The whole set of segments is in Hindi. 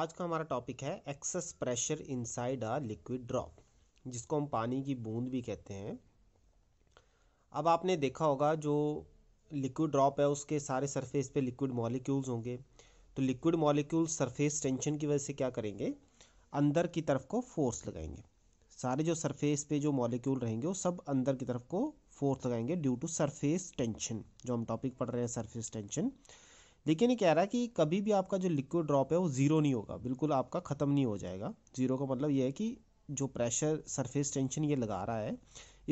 आज का हमारा टॉपिक है excess pressure inside a liquid drop जिसको हम पानी की बूंद भी कहते हैं अब आपने देखा होगा जो लिक्विड ड्रॉप है उसके सारे सरफेस पे लिक्विड मॉलिक्यूल्स होंगे तो लिक्विड मॉलिक्यूल्स सरफेस टेंशन की वजह से क्या करेंगे अंदर की तरफ को फोर्स लगाएंगे सारे जो सरफेस पे जो मॉलिक्यूल रहेंगे वो सब अंदर की तरफ को फोर्स लगाएंगे ड्यू टू सरफेस टेंशन जो हम टॉपिक पढ़ रहे हैं सरफेस टेंशन देखिए नहीं कह रहा कि कभी भी आपका जो लिक्विड ड्रॉप है वो ज़ीरो नहीं होगा बिल्कुल आपका ख़त्म नहीं हो जाएगा ज़ीरो का मतलब ये है कि जो प्रेशर सरफेस टेंशन ये लगा रहा है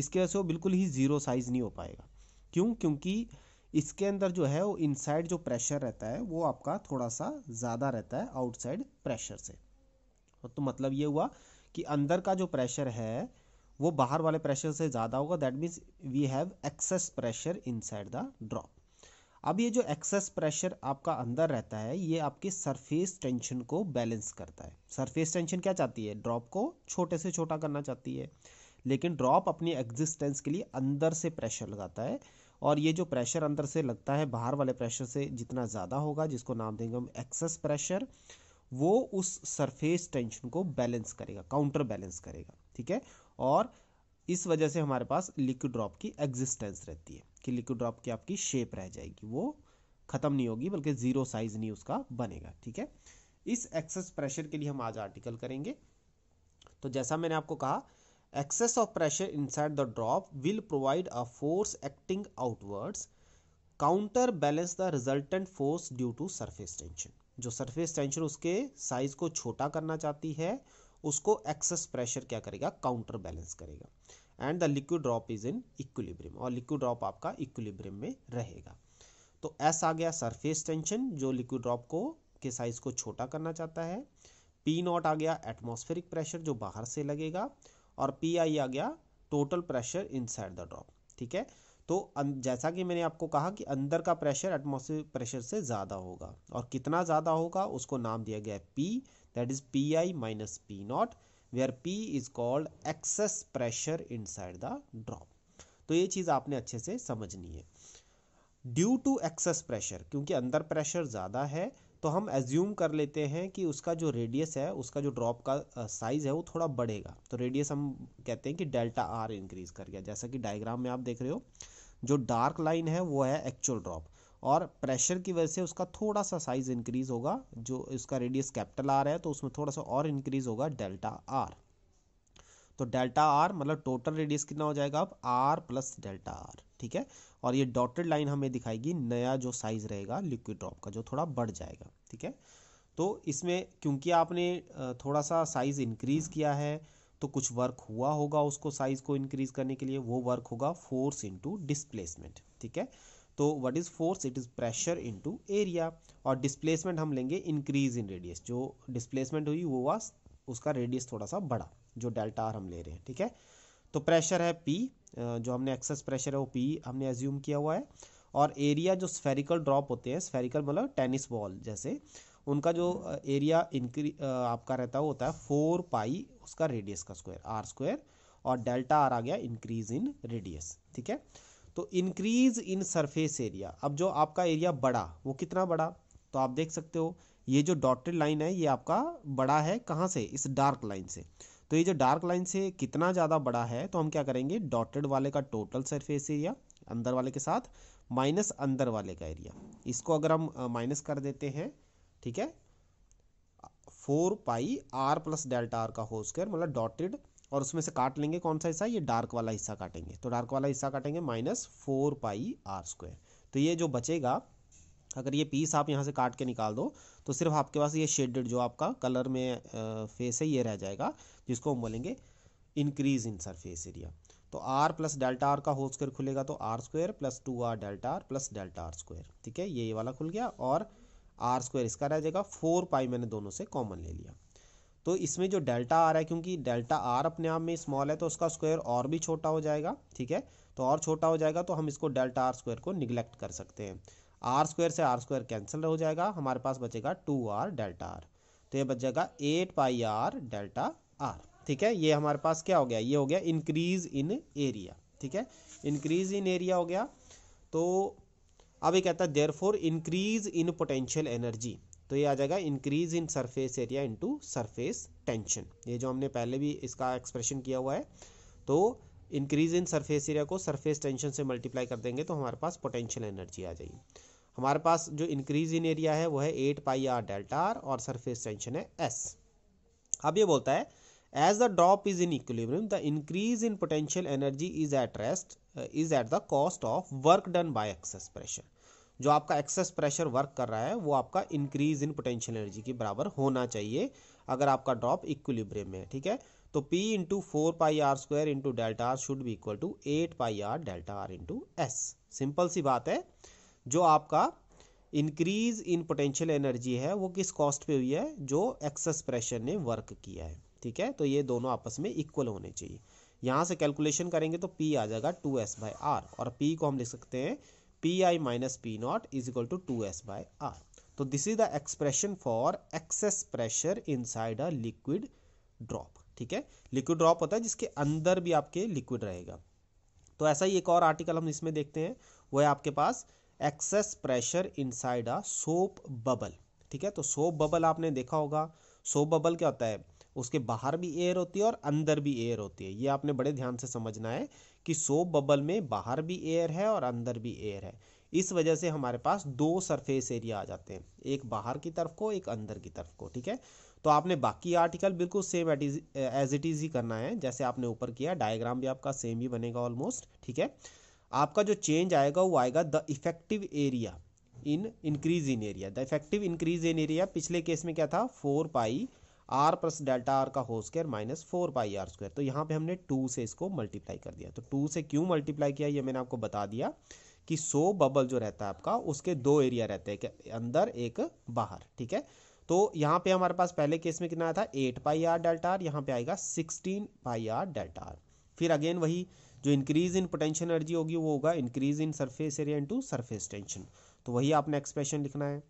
इसकी वजह से वो बिल्कुल ही ज़ीरो साइज़ नहीं हो पाएगा क्यों क्योंकि इसके अंदर जो है वो इनसाइड जो प्रेशर रहता है वो आपका थोड़ा सा ज़्यादा रहता है आउटसाइड प्रेशर से तो मतलब ये हुआ कि अंदर का जो प्रेशर है वो बाहर वाले प्रेशर से ज़्यादा होगा that means we have excess pressure inside the drop अब ये जो एक्सेस प्रेशर आपका अंदर रहता है ये आपकी सरफेस टेंशन को बैलेंस करता है सरफेस टेंशन क्या चाहती है ड्रॉप को छोटे से छोटा करना चाहती है लेकिन ड्रॉप अपनी एग्जिस्टेंस के लिए अंदर से प्रेशर लगाता है और ये जो प्रेशर अंदर से लगता है बाहर वाले प्रेशर से जितना ज़्यादा होगा जिसको नाम देंगे हम एक्सेस प्रेशर वो उस सरफेस टेंशन को बैलेंस करेगा काउंटर बैलेंस करेगा ठीक है और इस वजह से हमारे पास लिक्विड ड्रॉप की एग्जिस्टेंस रहती है कि लिक्विड ड्रॉप की आपकी शेप रह जाएगी वो खत्म नहीं होगी बल्कि जीरो साइज नहीं उसका बनेगा ठीक है इस एक्सेस प्रेशर के लिए हम आज आर्टिकल करेंगे तो जैसा मैंने आपको कहा excess of pressure inside the drop will provide a force acting outwards counter balance the resultant force due to surface tension जो सरफेस टेंशन उसके साइज को छोटा करना चाहती है उसको एक्सेस प्रेशर क्या करेगा काउंटर बैलेंस करेगा and the liquid drop is in equilibrium और लिक्विड ड्रॉप आपका इक्विलिब्रियम में रहेगा तो एस आ गया सरफेस टेंशन जो लिक्विड ड्रॉप को के साइज को छोटा करना चाहता है पी नॉट आ गया एटमोस्फेरिक प्रेशर जो बाहर से लगेगा और पी आई आ गया total pressure inside the drop ठीक है तो अं, जैसा कि मैंने आपको कहा कि अंदर का प्रेशर एटमोसफियर प्रेशर से ज़्यादा होगा और कितना ज़्यादा होगा उसको नाम दिया गया है P that is P I minus P not where P is called excess pressure inside the drop तो ये चीज़ आपने अच्छे से समझनी है ड्यू टू एक्सेस प्रेशर क्योंकि अंदर प्रेशर ज़्यादा है तो हम एज्यूम कर लेते हैं कि उसका जो रेडियस है उसका जो ड्रॉप का साइज़ है वो थोड़ा बढ़ेगा तो रेडियस हम कहते हैं कि डेल्टा आर इंक्रीज़ कर गया जैसा कि डायग्राम में आप देख रहे हो जो डार्क लाइन है वो है एक्चुअल ड्रॉप और प्रेशर की वजह से उसका थोड़ा सा साइज इंक्रीज होगा जो इसका रेडियस कैपिटल आर है तो उसमें थोड़ा सा और इंक्रीज होगा डेल्टा आर तो डेल्टा आर मतलब टोटल रेडियस कितना हो जाएगा अब आर प्लस डेल्टा आर ठीक है और ये डॉटेड लाइन हमें दिखाएगी नया जो साइज रहेगा लिक्विड ड्रॉप का जो थोड़ा बढ़ जाएगा ठीक है तो इसमें क्योंकि आपने थोड़ा सा साइज इंक्रीज किया है तो कुछ वर्क हुआ होगा उसको साइज़ को इंक्रीज़ करने के लिए वो वर्क होगा फोर्स इंटू डिस्प्लेसमेंट ठीक है तो what is force it is pressure into area और डिस्प्लेसमेंट हम लेंगे इंक्रीज इन रेडियस जो डिस्प्लेसमेंट हुई वो हुआ उसका रेडियस थोड़ा सा बड़ा जो डेल्टा आर हम ले रहे हैं ठीक है तो प्रेशर है पी जो हमने एक्सेस प्रेशर है वो पी हमने एज्यूम किया हुआ है और एरिया जो स्फेरिकल ड्रॉप होते हैं स्फेरिकल मतलब टेनिस बॉल जैसे उनका जो एरिया इनक्री आपका रहता है वो होता है फोर पाई उसका रेडियस का स्क्वायर आर स्क्वायर और डेल्टा आर आ गया इंक्रीज इन रेडियस ठीक है तो इंक्रीज इन सरफेस एरिया अब जो आपका एरिया बड़ा वो कितना बड़ा तो आप देख सकते हो ये जो डॉटेड लाइन है ये आपका बड़ा है कहाँ से इस डार्क लाइन से तो ये जो डार्क लाइन से कितना ज़्यादा बड़ा है तो हम क्या करेंगे डॉटेड वाले का टोटल सरफेस एरिया अंदर वाले के साथ माइनस अंदर वाले का एरिया इसको अगर हम माइनस कर देते हैं ठीक है four pi R plus delta R का होल स्क्वायर मतलब डॉटेड और उसमें से काट लेंगे कौन सा हिस्सा ये डार्क वाला हिस्सा काटेंगे तो डार्क वाला हिस्सा काटेंगे minus four pi R square तो ये जो बचेगा अगर ये पीस आप यहाँ से काट के निकाल दो तो सिर्फ आपके पास ये शेडेड जो आपका कलर में फेस है ये रह जाएगा जिसको हम बोलेंगे इंक्रीज इन सरफेस एरिया तो आर प्लस डेल्टा आर का होल स्क्वायर खुलेगा तो R square plus two R delta R plus delta R square ठीक है ये वाला खुल गया और आर स्क्वायर इसका रह जाएगा फोर पाई मैंने दोनों से कॉमन ले लिया तो इसमें जो डेल्टा आर है क्योंकि डेल्टा आर अपने आप में स्मॉल है तो उसका स्क्वायर और भी छोटा हो जाएगा ठीक है तो और छोटा हो जाएगा तो हम इसको डेल्टा आर स्क्वायर को निगलेक्ट कर सकते हैं आर स्क्वायर से आर स्क्वायर कैंसिल हो जाएगा हमारे पास बचेगा टू आर डेल्टा आर तो ये बच जाएगा eight pi R delta R ठीक है ये हमारे पास क्या हो गया ये हो गया इंक्रीज इन एरिया ठीक है इंक्रीज इन एरिया हो गया तो अब ये कहता है therefore increase in potential energy तो ये आ जाएगा increase in surface area into surface tension ये जो हमने पहले भी इसका एक्सप्रेशन किया हुआ है तो इंक्रीज इन सरफेस एरिया को सरफेस टेंशन से मल्टीप्लाई कर देंगे तो हमारे पास पोटेंशियल एनर्जी आ जाएगी हमारे पास जो इंक्रीज इन एरिया है वो है eight pi R delta R और सरफेस टेंशन है एस अब ये बोलता है as the drop is in equilibrium the increase in potential energy is at rest uh, is at the cost of work done by excess pressure जो आपका एक्सेस प्रेशर वर्क कर रहा है वो आपका इंक्रीज इन पोटेंशियल एनर्जी के बराबर होना चाहिए अगर आपका ड्रॉप इक्विलिब्रियम में है ठीक है तो P into four pi R square into delta R should भी equal to eight pi R delta R into S simple सी बात है जो आपका इंक्रीज इन पोटेंशियल एनर्जी है वो किस कॉस्ट पे हुई है जो एक्सेस प्रेशर ने वर्क किया है ठीक है तो ये दोनों आपस में इक्वल होने चाहिए यहाँ से कैलकुलेशन करेंगे तो पी आ जाएगा टू एस बाई आर और पी को हम लिख सकते हैं P I minus P not is equal to two S by R तो this is the expression for excess pressure inside a liquid drop ठीक है लिक्विड ड्रॉप होता है जिसके अंदर भी आपके लिक्विड रहेगा तो ऐसा ही एक और आर्टिकल हम इसमें देखते हैं वो है आपके पास excess pressure inside a soap bubble ठीक है तो सोप बबल आपने देखा होगा सोप बबल क्या होता है उसके बाहर भी एयर होती है और अंदर भी एयर होती है ये आपने बड़े ध्यान से समझना है कि सोप बबल में बाहर भी एयर है और अंदर भी एयर है इस वजह से हमारे पास दो सरफेस एरिया आ जाते हैं एक बाहर की तरफ को एक अंदर की तरफ को ठीक है तो आपने बाकी आर्टिकल बिल्कुल same at as it is ही करना है जैसे आपने ऊपर किया डायग्राम भी आपका सेम ही बनेगा ऑलमोस्ट ठीक है आपका जो चेंज आएगा वो आएगा the effective area in increase in area the effective increase in area पिछले केस में क्या था four pi R plus delta R का whole square minus four pi R square तो यहाँ पे हमने टू से इसको मल्टीप्लाई कर दिया तो टू से क्यों मल्टीप्लाई किया ये मैंने आपको बता दिया कि सो बबल जो रहता है आपका उसके दो एरिया रहते हैं अंदर एक बाहर ठीक है तो यहाँ पे हमारे पास पहले केस में कितना आया था eight pi R delta R यहाँ पे आएगा sixteen pi R delta R फिर अगेन वही जो इंक्रीज इन पोटेंशियल एनर्जी होगी वो होगा increase in surface area into surface tension तो वही आपने एक्सप्रेशन लिखना है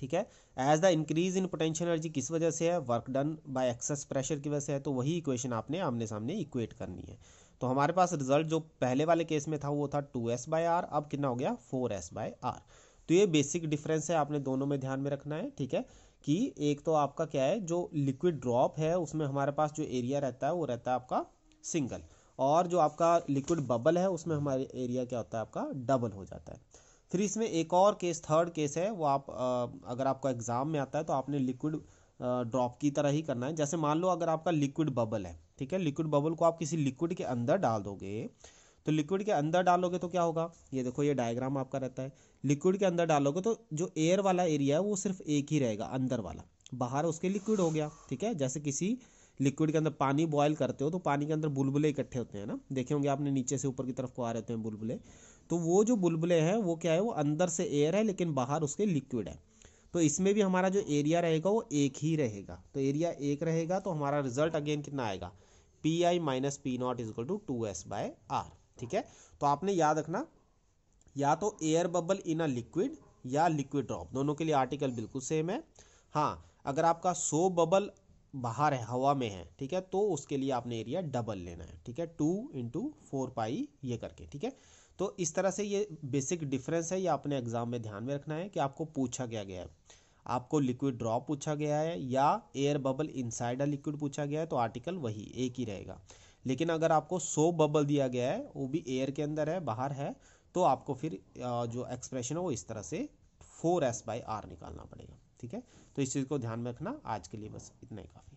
ठीक है as the increase in potential energy किस वजह से है work done by excess pressure की वजह से है तो वही इक्वेशन आपने आमने सामने इक्वेट करनी है तो हमारे पास रिजल्ट जो पहले वाले केस में था वो था टू एस बाय आर अब कितना हो गया फोर एस बाय आर तो ये बेसिक डिफरेंस है आपने दोनों में ध्यान में रखना है ठीक है कि एक तो आपका क्या है जो लिक्विड ड्रॉप है उसमें हमारे पास जो एरिया रहता है वो रहता है आपका सिंगल और जो आपका लिक्विड बबल है उसमें हमारे एरिया क्या होता है आपका डबल हो जाता है फिर इसमें एक और केस थर्ड केस है वो आप अगर आपका एग्ज़ाम में आता है तो आपने लिक्विड ड्रॉप की तरह ही करना है जैसे मान लो अगर आपका लिक्विड बबल है ठीक है लिक्विड बबल को आप किसी लिक्विड के अंदर डाल दोगे तो लिक्विड के अंदर डालोगे तो क्या होगा ये देखो ये डायग्राम आपका रहता है लिक्विड के अंदर डालोगे तो जो एयर वाला एरिया है वो सिर्फ एक ही रहेगा अंदर वाला बाहर उसके लिक्विड हो गया ठीक है जैसे किसी लिक्विड के अंदर पानी बॉयल करते हो तो पानी के अंदर बुलबुले इकट्ठे होते हैं ना देखे होंगे आपने नीचे से ऊपर की तरफ को आ रहे होते हैं बुलबुले तो वो जो बुलबुले हैं वो क्या है वो अंदर से एयर है लेकिन बाहर उसके लिक्विड है तो इसमें भी हमारा जो एरिया रहेगा वो एक ही रहेगा तो एरिया एक रहेगा तो हमारा रिजल्ट अगेन कितना आएगा P I minus P not equal to two S by R ठीक है तो आपने याद रखना या तो air bubble in a liquid या लिक्विड ड्रॉप दोनों के लिए आर्टिकल बिल्कुल सेम है हाँ अगर आपका सो बबल बाहर है हवा में है ठीक है तो उसके लिए आपने एरिया डबल लेना है ठीक है टू इंटू फोर पाई ये करके ठीक है तो इस तरह से ये बेसिक डिफरेंस है ये आपने एग्ज़ाम में ध्यान में रखना है कि आपको पूछा क्या गया है आपको लिक्विड ड्रॉप पूछा गया है या air bubble inside a liquid पूछा गया है तो आर्टिकल वही एक ही रहेगा लेकिन अगर आपको सो बबल दिया गया है वो भी एयर के अंदर है बाहर है तो आपको फिर जो एक्सप्रेशन है वो इस तरह से फोर एस बाई आर निकालना पड़ेगा ठीक है तो इस चीज़ को ध्यान में रखना आज के लिए बस इतना ही काफ़ी